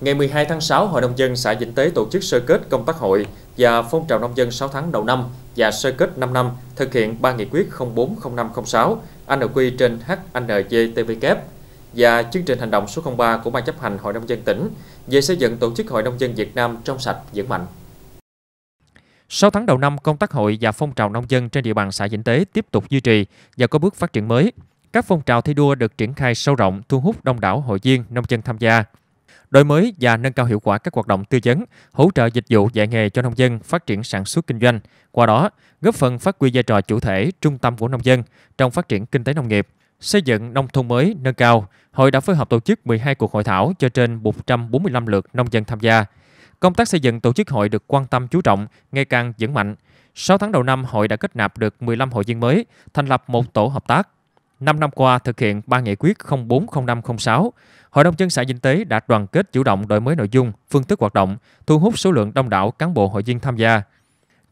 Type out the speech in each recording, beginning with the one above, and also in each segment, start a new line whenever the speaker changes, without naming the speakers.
Ngày 12 tháng 6, Hội nông dân xã Vĩnh Tế tổ chức sơ kết công tác hội và phong trào nông dân 6 tháng đầu năm và sơ kết 5 năm thực hiện 3 nghị quyết 040506 NQ trên HNJTVK và chương trình hành động số 03 của Ban chấp hành Hội nông dân tỉnh về xây dựng tổ chức Hội nông dân Việt Nam trong sạch vững mạnh. 6 tháng đầu năm, công tác hội và phong trào nông dân trên địa bàn xã Vĩnh Tế tiếp tục duy trì và có bước phát triển mới. Các phong trào thi đua được triển khai sâu rộng, thu hút đông đảo hội viên, nông dân tham gia đổi mới và nâng cao hiệu quả các hoạt động tư vấn, hỗ trợ dịch vụ dạy nghề cho nông dân phát triển sản xuất kinh doanh, qua đó góp phần phát huy vai trò chủ thể, trung tâm của nông dân trong phát triển kinh tế nông nghiệp, xây dựng nông thôn mới nâng cao. Hội đã phối hợp tổ chức 12 cuộc hội thảo cho trên 145 lượt nông dân tham gia. Công tác xây dựng tổ chức hội được quan tâm chú trọng, ngày càng vững mạnh. 6 tháng đầu năm, hội đã kết nạp được 15 hội viên mới, thành lập một tổ hợp tác 5 năm qua thực hiện ba nghị quyết 040506, Hội đồng dân xã dinh Tế đã đoàn kết chủ động đổi mới nội dung, phương thức hoạt động, thu hút số lượng đông đảo cán bộ hội viên tham gia.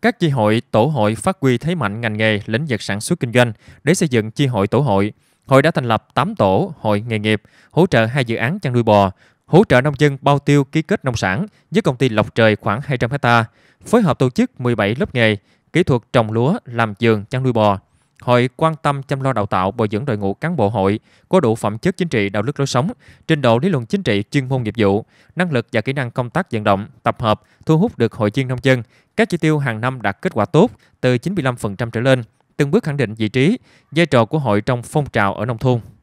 Các chi hội, tổ hội phát huy thế mạnh ngành nghề, lĩnh vực sản xuất kinh doanh để xây dựng chi hội tổ hội. Hội đã thành lập 8 tổ hội nghề nghiệp, hỗ trợ hai dự án chăn nuôi bò, hỗ trợ nông dân bao tiêu ký kết nông sản với công ty Lộc Trời khoảng 200 hecta, phối hợp tổ chức 17 lớp nghề, kỹ thuật trồng lúa, làm giường, chăn nuôi bò, Hội quan tâm chăm lo đào tạo bồi dưỡng đội ngũ cán bộ hội có đủ phẩm chất chính trị, đạo đức lối sống, trình độ lý luận chính trị, chuyên môn nghiệp vụ, năng lực và kỹ năng công tác vận động, tập hợp, thu hút được hội viên nông dân. Các chỉ tiêu hàng năm đạt kết quả tốt từ 95% trở lên, từng bước khẳng định vị trí, vai trò của hội trong phong trào ở nông thôn.